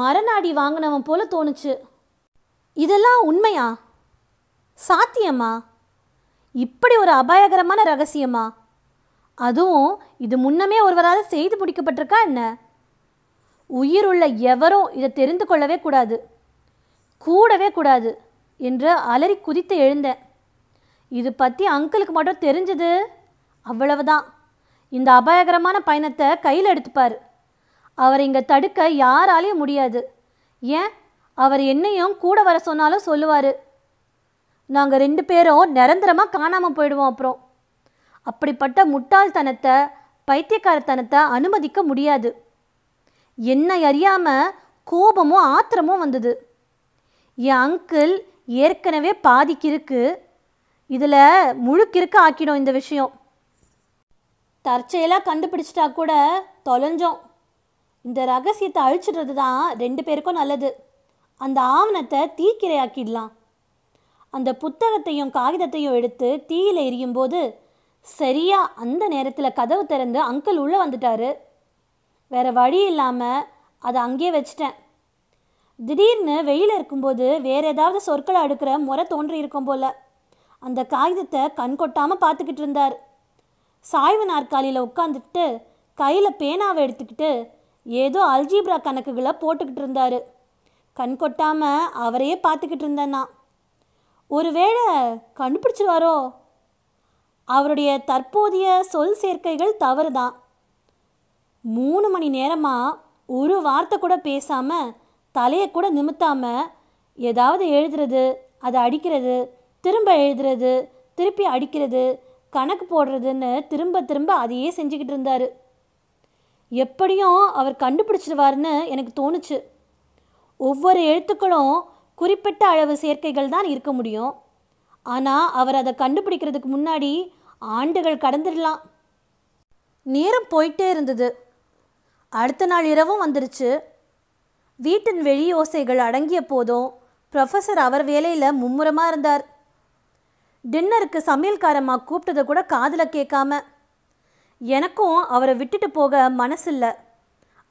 மரநாடி வாங்கினவன் போல் தோணுச்சு இதெல்லாம் உண்மையா சாத்தியமா இப்படி ஒரு அபாயகரமான ரகசியமா அதுவும் இது முன்னமே ஒருவரால் செய்து பிடிக்கப்பட்டிருக்கா என்ன உயிர் உள்ள எவரும் இதை தெரிந்து கொள்ளவே கூடாது கூடவே கூடாது என்று அலறி குதித்து எழுந்தேன் இது பற்றி அங்கிளுக்கு மட்டும் தெரிஞ்சது அவ்வளவுதான் இந்த அபாயகரமான பயணத்தை கையில் எடுத்துப்பார் அவர் இங்கே தடுக்க யாராலையும் முடியாது ஏன் அவர் என்னையும் கூட வர சொன்னாலும் சொல்லுவார் நாங்கள் ரெண்டு பேரும் நிரந்தரமாக காணாமல் போயிடுவோம் அப்புறம் அப்படிப்பட்ட முட்டாள்தனத்தை பைத்தியக்காரத்தனத்தை அனுமதிக்க முடியாது என்னை அறியாமல் கோபமும் ஆத்திரமும் வந்தது என் அங்கிள் ஏற்கனவே பாதிக்கு இருக்கு இதில் முழுக்கிற்கு ஆக்கிடும் இந்த விஷயம் தற்செயலாக கண்டுபிடிச்சிட்டா கூட தொலைஞ்சோம் இந்த ரகசியத்தை அழிச்சிடுறது தான் ரெண்டு பேருக்கும் நல்லது அந்த ஆவணத்தை தீக்கிரையாக்கிடலாம் அந்த புத்தகத்தையும் காகிதத்தையும் எடுத்து தீயில் எரியும்போது சரியா அந்த நேரத்தில் கதவு திறந்து அங்கிள் உள்ளே வந்துட்டாரு வேறு வழி இல்லாமல் அதை அங்கேயே வச்சிட்டேன் திடீர்னு வெயில் இருக்கும்போது வேறு ஏதாவது சொற்களை அடுக்கிற முறை தோன்றி இருக்கும் போல அந்த காகிதத்தை கண் கொட்டாமல் பார்த்துக்கிட்டு இருந்தார் சாய்வு நாற்காலியில் உட்காந்துக்கிட்டு கையில் பேனாவை எடுத்துக்கிட்டு ஏதோ அல்ஜீப்ரா கணக்குகளை போட்டுக்கிட்டு இருந்தார் கண் கொட்டாமல் அவரையே பார்த்துக்கிட்டு இருந்தேன் நான் ஒருவேளை கண்டுபிடிச்சிருவாரோ அவருடைய தற்போதைய சொல் சேர்க்கைகள் தவறு தான் மூணு மணி நேரமாக ஒரு வார்த்தை கூட பேசாமல் தலையை கூட நிமித்தாமல் ஏதாவது எழுதுறது அதை அடிக்கிறது திரும்ப எழுதுறது திருப்பி அடிக்கிறது கணக்கு போடுறதுன்னு திரும்ப திரும்ப அதையே செஞ்சுக்கிட்டு இருந்தார் எப்படியும் அவர் கண்டுபிடிச்சிருவார்னு எனக்கு தோணுச்சு ஒவ்வொரு எழுத்துக்களும் குறிப்பிட்ட அளவு சேர்க்கைகள் தான் இருக்க முடியும் ஆனால் அவர் அதை கண்டுபிடிக்கிறதுக்கு முன்னாடி ஆண்டுகள் கடந்துடலாம் நேரம் போயிட்டே இருந்தது அடுத்த நாள் இரவும் வந்துருச்சு வீட்டின் வெளியோசைகள் அடங்கிய போதும் ப்ரொஃபஸர் அவர் வேலையில் மும்முரமாக இருந்தார் டின்னருக்கு சமையல்காரம்மா கூப்பிட்டதை கூட காதில் கேட்காம எனக்கும் அவரை விட்டுட்டு போக மனசில்லை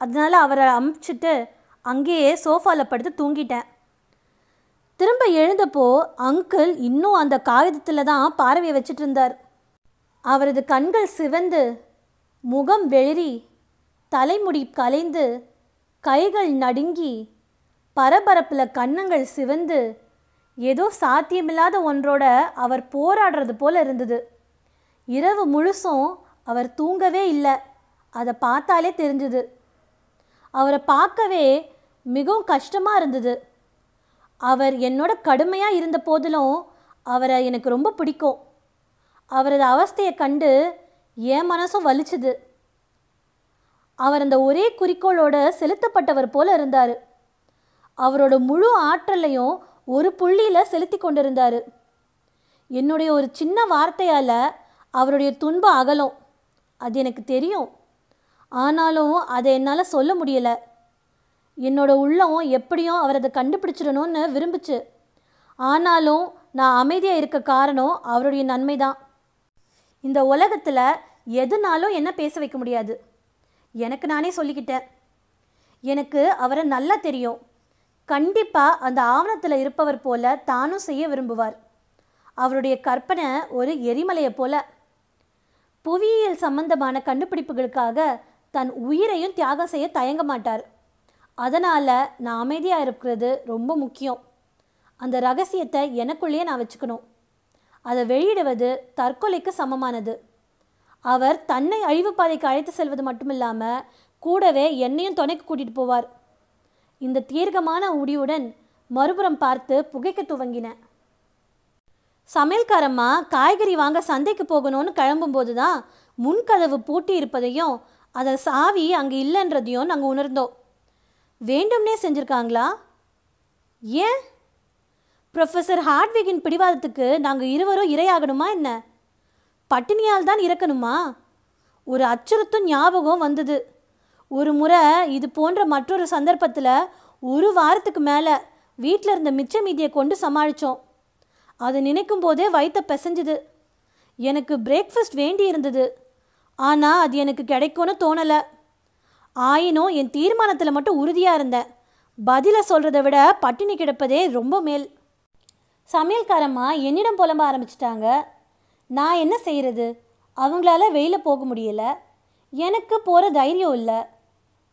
அதனால் அவரை அமுச்சிட்டு அங்கேயே சோஃபாவில் படுத்து தூங்கிட்டேன் திரும்ப எழுந்தப்போ அங்கிள் இன்னும் அந்த காகிதத்தில் தான் பார்வையை வச்சுட்டு இருந்தார் அவரது கண்கள் சிவந்து முகம் வெளிரி தலைமுடி கலைந்து கைகள் நடுங்கி பரபரப்பில் கன்னங்கள் சிவந்து ஏதோ சாத்தியமில்லாத ஒன்றோட அவர் போராடுறது போல இருந்தது இரவு முழுசும் அவர் தூங்கவே இல்லை அதை பார்த்தாலே தெரிஞ்சுது அவரை பார்க்கவே மிகவும் கஷ்டமாக இருந்தது அவர் என்னோட கடுமையாக இருந்த போதிலும் அவரை எனக்கு ரொம்ப பிடிக்கும் அவரது அவஸ்தையை கண்டு என் மனசும் வலிச்சுது அவர் அந்த ஒரே குறிக்கோளோட செலுத்தப்பட்டவர் போல இருந்தார் அவரோட முழு ஆற்றலையும் ஒரு புள்ளியில் செலுத்தி கொண்டிருந்தார் என்னுடைய ஒரு சின்ன வார்த்தையால் அவருடைய துன்பம் அகலும் அது எனக்கு தெரியும் ஆனாலும் அதை என்னால் சொல்ல முடியலை என்னோட உள்ளம் எப்படியும் அவர் அதை கண்டுபிடிச்சிடணும்னு விரும்புச்சு ஆனாலும் நான் அமைதியாக இருக்க காரணம் அவருடைய நன்மை தான் இந்த உலகத்தில் எதுனாலும் என்ன பேச வைக்க முடியாது எனக்கு நானே சொல்லிக்கிட்டேன் எனக்கு அவரை நல்லா தெரியும் கண்டிப்பாக அந்த ஆவணத்தில் இருப்பவர் போல தானும் செய்ய விரும்புவார் அவருடைய கற்பனை ஒரு எரிமலையை போல புவியியல் சம்பந்தமான கண்டுபிடிப்புகளுக்காக தன் உயிரையும் தியாகம் செய்ய தயங்க மாட்டார் அதனால் நான் அமைதியாக இருக்கிறது ரொம்ப முக்கியம் அந்த ரகசியத்தை எனக்குள்ளேயே நான் வச்சுக்கணும் அதை வெளியிடுவது தற்கொலைக்கு சமமானது அவர் தன்னை அழிவு பாதைக்கு அழைத்து செல்வது மட்டும் இல்லாமல் கூடவே என்னையும் துணைக்கு கூட்டிகிட்டு போவார் இந்த தீர்க்கமான உடியுடன் மறுபுறம் பார்த்து புகைக்க துவங்கின சமையல்காரம்மா காய்கறி வாங்க சந்தைக்கு போகணும்னு கிளம்பும்போது தான் முன்கதவு பூட்டி இருப்பதையும் அதை சாவி அங்கே இல்லைன்றதையும் நாங்கள் உணர்ந்தோம் வேண்டும்னே செஞ்சுருக்காங்களா ஏன் ப்ரொஃபஸர் ஹார்ட்விகின் பிடிவாதத்துக்கு நாங்கள் இருவரும் இரையாகணுமா என்ன பட்டினியால் தான் இறக்கணுமா ஒரு அச்சுறுத்தும் ஞாபகம் வந்தது ஒரு முறை இது போன்ற மற்றொரு சந்தர்ப்பத்தில் ஒரு வாரத்துக்கு மேலே வீட்டில் இருந்த மிச்ச மீதியை கொண்டு சமாளித்தோம் அது நினைக்கும் போதே வயத்த பிசைஞ்சுது எனக்கு பிரேக்ஃபாஸ்ட் வேண்டி இருந்தது ஆனால் அது எனக்கு கிடைக்கும்னு தோணலை ஆயினும் என் தீர்மானத்தில் மட்டும் உறுதியாக இருந்தேன் பதிலை சொல்கிறத விட பட்டினி கிடப்பதே ரொம்ப மேல் சமையல்காரம்மா என்னிடம் புலம்ப ஆரம்பிச்சிட்டாங்க நான் என்ன செய்கிறது அவங்களால வெளியில் போக முடியல எனக்கு போகிற தைரியம் இல்லை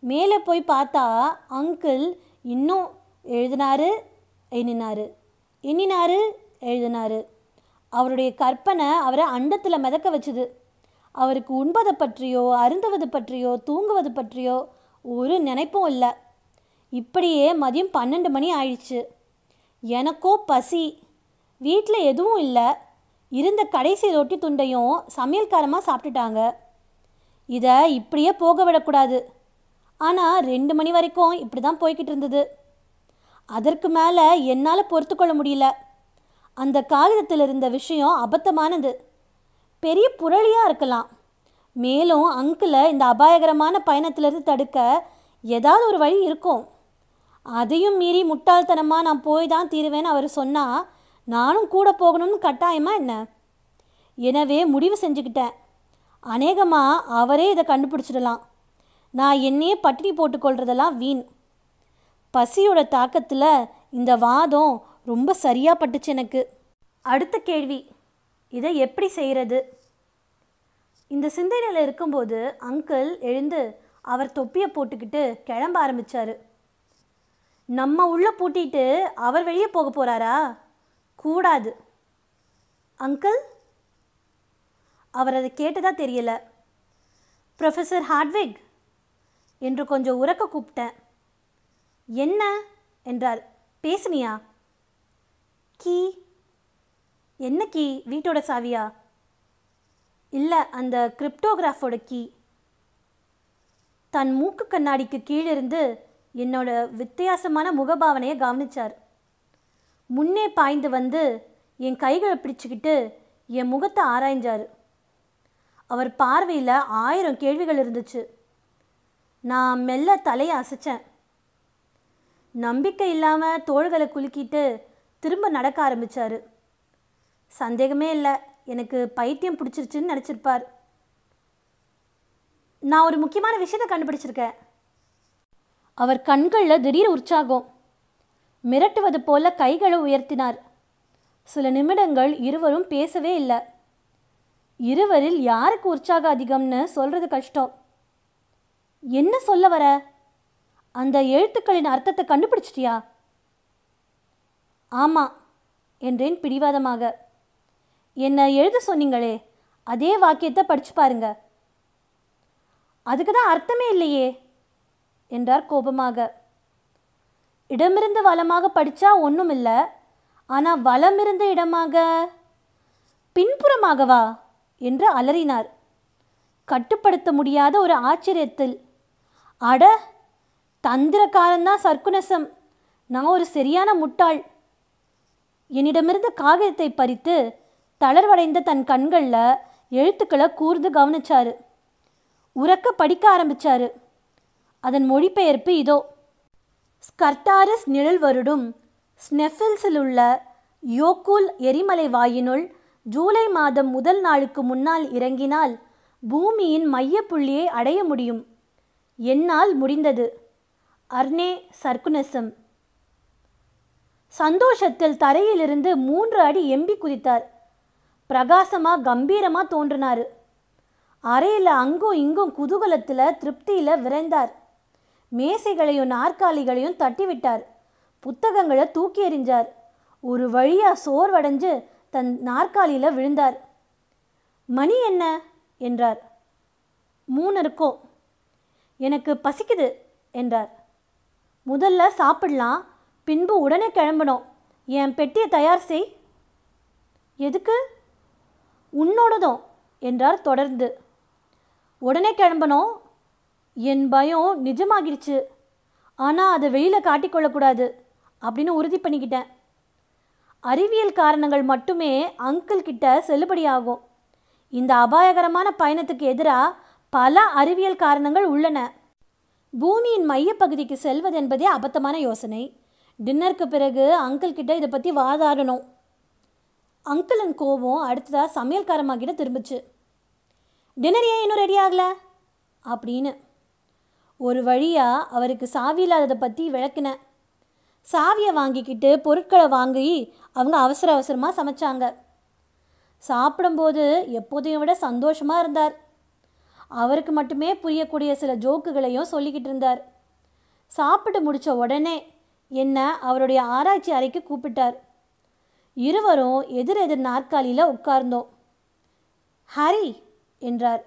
மேலே போய் பார்த்தா அங்கிள் இன்னும் எழுதினாரு எண்ணினாரு எண்ணினாரு எழுதினாரு அவருடைய கற்பனை அவரை அண்டத்தில் மிதக்க வச்சுது அவருக்கு உண்பதை பற்றியோ அருந்துவது பற்றியோ தூங்குவது பற்றியோ ஒரு நினைப்பும் இல்லை இப்படியே மதியம் பன்னெண்டு மணி ஆயிடுச்சு எனக்கோ பசி வீட்டில் எதுவும் இல்லை இருந்த கடைசி ரொட்டி துண்டையும் சமையல்காரமாக சாப்பிட்டுட்டாங்க இதை இப்படியே போக விடக்கூடாது ஆனால் ரெண்டு மணி வரைக்கும் இப்படி தான் போய்கிட்டு இருந்தது அதற்கு மேலே என்னால் பொறுத்துக்கொள்ள முடியல அந்த காகிதத்தில் இருந்த விஷயம் அபத்தமானது பெரிய புரளியாக இருக்கலாம் மேலும் அங்கிளை இந்த அபாயகரமான பயணத்திலிருந்து தடுக்க ஏதாவது ஒரு வழி இருக்கும் அதையும் மீறி முட்டாள்தனமாக நான் போய் தான் தீருவேன்னு அவர் சொன்னால் நானும் கூட போகணும்னு கட்டாயமா என்ன எனவே முடிவு செஞ்சுக்கிட்டேன் அநேகமாக அவரே இதை கண்டுபிடிச்சிடலாம் நான் என்னையே பட்டினி போட்டுக்கொள்றதெல்லாம் வீண் பசியோட தாக்கத்தில் இந்த வாதம் ரொம்ப சரியாக பட்டுச்சு எனக்கு அடுத்த கேள்வி இதை எப்படி செய்கிறது இந்த சிந்தனையில் இருக்கும்போது அங்கிள் எழுந்து அவர் தொப்பியை போட்டுக்கிட்டு கிளம்ப ஆரம்பித்தார் நம்ம உள்ளே பூட்டிட்டு அவர் வெளியே போக போகிறாரா கூடாது அங்கிள் அவர் அதை கேட்டதா தெரியல ப்ரொஃபஸர் ஹார்ட்விக் என்று கொஞ்சம் உறக்க கூப்பிட்டேன் என்ன என்றார் பேசுனியா கீ என்ன கீ வீட்டோட சாவியா இல்லை அந்த கிரிப்டோகிராஃபோட கீ தன் மூக்கு கண்ணாடிக்கு கீழிருந்து என்னோட வித்தியாசமான முகபாவனையை கவனித்தார் முன்னே பாய்ந்து வந்து என் கைகளை பிடிச்சிக்கிட்டு என் முகத்தை ஆராய்ஞ்சார் அவர் பார்வையில் ஆயிரம் கேள்விகள் இருந்துச்சு நான் மெல்ல தலையை அசைச்சேன் நம்பிக்கை இல்லாமல் தோள்களை குலுக்கிட்டு திரும்ப நடக்க ஆரம்பித்தார் சந்தேகமே இல்லை எனக்கு பைத்தியம் பிடிச்சிருச்சுன்னு நினச்சிருப்பார் நான் ஒரு முக்கியமான விஷயத்தை கண்டுபிடிச்சிருக்கேன் அவர் கண்களில் திடீர் உற்சாகம் மிரட்டுவது போல கைகளை உயர்த்தினார் சில நிமிடங்கள் இருவரும் பேசவே இல்லை இருவரில் யாருக்கு உற்சாகம் அதிகம்னு சொல்கிறது கஷ்டம் என்ன சொல்ல வர அந்த எழுத்துக்களின் அர்த்தத்தை கண்டுபிடிச்சிட்டியா ஆமாம் என்றேன் பிடிவாதமாக என்னை எழுத சொன்னீங்களே அதே வாக்கியத்தை படித்து பாருங்க அதுக்கு தான் அர்த்தமே இல்லையே என்றார் கோபமாக இடமிருந்து வளமாக படித்தா ஒன்றும் இல்லை ஆனால் வளம் இருந்த இடமாக பின்புறமாகவா என்று அலறினார் கட்டுப்படுத்த முடியாத ஒரு ஆச்சரியத்தில் அட தந்திரக்காரன்தான் சர்க்குனசம் நான் ஒரு சரியான முட்டாள் என்னிடமிருந்து காகிதத்தை பறித்து தளர்வடைந்த தன் கண்களில் எழுத்துக்களை கூர்ந்து கவனிச்சாரு உறக்க படிக்க ஆரம்பிச்சாரு அதன் மொழிபெயர்ப்பு இதோ ஸ்கர்டாரஸ் நிழல் வருடும் ஸ்னெஃபில்ஸில் உள்ள யோகூல் எரிமலை வாயினுள் ஜூலை மாதம் முதல் நாளுக்கு முன்னால் இறங்கினால் பூமியின் மையப்புள்ளியை அடைய முடியும் என்னால் முடிந்தது அர்னே சர்க்குனசம் சந்தோஷத்தில் தரையிலிருந்து மூன்று அடி எம்பி குதித்தார் பிரகாசமாக கம்பீரமாக தோன்றினார் அறையில் அங்கும் இங்கும் குதூகலத்தில் திருப்தியில் விரைந்தார் மேசைகளையும் நாற்காலிகளையும் தட்டிவிட்டார் புத்தகங்களை தூக்கி எறிஞ்சார் ஒரு வழியாக சோர்வடைஞ்சு தன் நாற்காலியில் விழுந்தார் மணி என்ன என்றார் மூணு இருக்கோ எனக்கு பசிக்குது என்றார் முதல்ல சாப்பிடலாம் பின்பு உடனே கிளம்பணும் என் பெட்டியை தயார் செய் எதுக்கு உன்னோடதும் என்றார் தொடர்ந்து உடனே கிளம்பணும் என் பயம் நிஜமாகிடுச்சு ஆனால் அதை வெளியில் காட்டிக்கொள்ளக்கூடாது அப்படின்னு உறுதி பண்ணிக்கிட்டேன் அறிவியல் காரணங்கள் மட்டுமே அங்கிள் கிட்ட செல்லுபடியாகும் இந்த அபாயகரமான பயணத்துக்கு எதிராக பல அறிவியல் காரணங்கள் உள்ளன பூமியின் மையப்பகுதிக்கு என்பதே அபத்தமான யோசனை டின்னருக்கு பிறகு அங்கிள் கிட்ட இதை பற்றி வாதாடணும் அங்கிளின் கோபம் அடுத்ததாக சமையல்காரம்மா கிட்ட திரும்பிச்சு டின்னர் ஏன் இன்னும் ரெடி ஆகலை அப்படின்னு ஒரு வழியாக அவருக்கு சாவி இல்லாததை பற்றி விளக்குனேன் சாவியை வாங்கிக்கிட்டு பொருட்களை வாங்கி அவங்க அவசர அவசரமாக சமைச்சாங்க சாப்பிடும்போது எப்போதையும் விட சந்தோஷமாக இருந்தார் அவருக்கு மட்டுமே புரியக்கூடிய சில ஜோக்குகளையும் சொல்லிக்கிட்டு இருந்தார் சாப்பிட்டு முடித்த உடனே என்னை அவருடைய ஆராய்ச்சி அறைக்கு கூப்பிட்டார் இருவரும் எதிர் எதிர் நாற்காலியில் உட்கார்ந்தோம் ஹரி என்றார்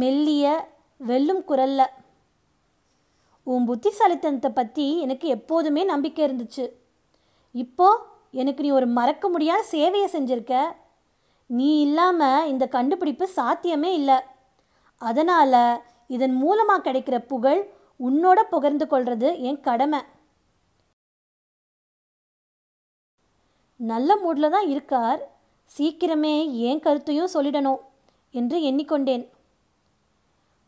மெல்லிய வெல்லும் குரல்ல உன் புத்திசாலித்தனத்தை பற்றி எனக்கு எப்போதுமே நம்பிக்கை இருந்துச்சு இப்போ எனக்கு நீ ஒரு மறக்க முடியாத சேவையை செஞ்சுருக்க நீ இல்லாமல் இந்த கண்டுபிடிப்பு சாத்தியமே இல்லை அதனால் இதன் மூலமாக கிடைக்கிற புகழ் உன்னோட புகர்ந்து கொள்வது என் கடமை நல்ல மூடில் தான் இருக்கார் சீக்கிரமே ஏன் கருத்தையும் சொல்லிடணும் என்று எண்ணிக்கொண்டேன்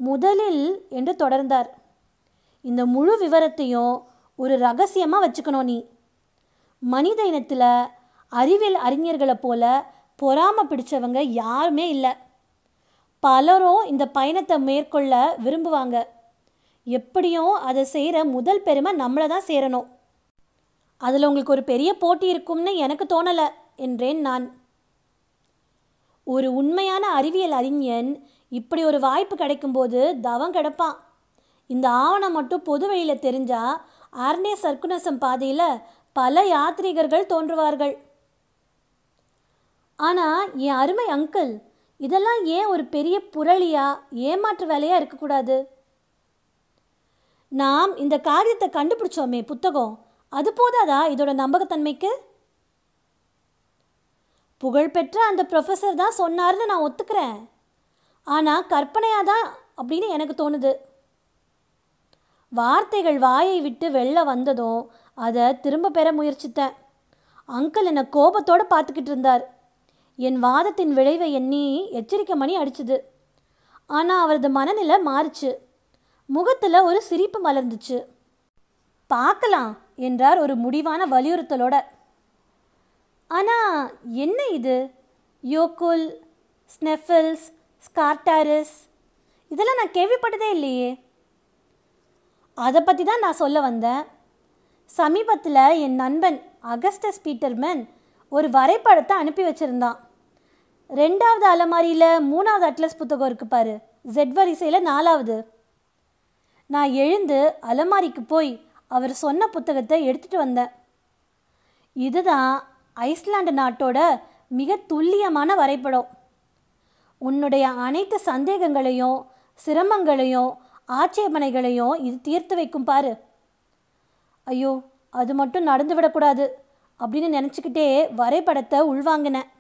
முதலில் என்று தொடர்ந்தார் இந்த முழு விவரத்தையும் ஒரு ரகசியமாக வச்சுக்கணும் நீ மனித இனத்தில் அறிவியல் அறிஞர்களை போல பொறாம பிடிச்சவங்க யாருமே இல்லை பலரும் இந்த பயணத்தை மேற்கொள்ள விரும்புவாங்க எப்படியும் அதை செய்கிற முதல் பெருமை நம்மளை தான் சேரணும் அதில் உங்களுக்கு ஒரு பெரிய போட்டி இருக்கும்னு எனக்கு தோணலை என்றேன் நான் ஒரு உண்மையான அறிவியல் அறிஞன் இப்படி ஒரு வாய்ப்பு கிடைக்கும்போது தவம் கிடப்பான் இந்த ஆவணம் மட்டும் பொது வழியில் தெரிஞ்சால் ஆர்னே சர்க்குனசம் பாதையில் பல யாத்ரீகர்கள் தோன்றுவார்கள் ஆனால் என் அருமை அங்கிள் இதெல்லாம் ஏன் ஒரு பெரிய புரளியா ஏமாற்று வேலையாக இருக்கக்கூடாது நாம் இந்த காரியத்தை கண்டுபிடிச்சோமே புத்தகம் அது போதாதா இதோட நம்பகத்தன்மைக்கு புகழ்பெற்ற அந்த ப்ரொஃபஸர் தான் சொன்னார்னு நான் ஒத்துக்கிறேன் ஆனால் கற்பனையாக தான் அப்படின்னு எனக்கு தோணுது வார்த்தைகள் வாயை விட்டு வெளில வந்ததும் அதை திரும்ப பெற முயற்சித்தேன் அங்கிள் என்னை கோபத்தோடு பார்த்துக்கிட்டு இருந்தார் என் வாதத்தின் விளைவை எண்ணி எச்சரிக்கை மணி அடிச்சுது ஆனால் அவரது மனநிலை மாறுச்சு முகத்தில் ஒரு சிரிப்பு மலர்ந்துச்சு பார்க்கலாம் என்றார் ஒரு முடிவான வலியுறுத்தலோட ஆனால் என்ன இது யோகுல் ஸ்னெஃபில்ஸ் ஸ்கார்டாரிஸ் இதெல்லாம் நான் கேள்விப்பட்டதே இல்லையே அதை பற்றி தான் நான் சொல்ல வந்தேன் சமீபத்தில் என் நண்பன் அகஸ்டஸ் பீட்டர்மேன் ஒரு வரைபடத்தை அனுப்பி வச்சுருந்தான் ரெண்டாவது அலமாரியில் மூணாவது அட்லஸ் புத்தகம் இருக்குது பாரு ஜெட் வரிசையில் நாலாவது நான் எழுந்து அலமாரிக்கு போய் அவர் சொன்ன புத்தகத்தை எடுத்துகிட்டு வந்தேன் இதுதான் ஐஸ்லாண்டு நாட்டோட மிக துல்லியமான வரைபடம் உன்னுடைய அனைத்து சந்தேகங்களையும் சிரமங்களையும் ஆட்சேபனைகளையும் இது தீர்த்து வைக்கும் பாரு ஐயோ அது மட்டும் நடந்து விடக்கூடாது அப்படின்னு நினச்சிக்கிட்டே வரைபடத்தை உள்வாங்கினேன்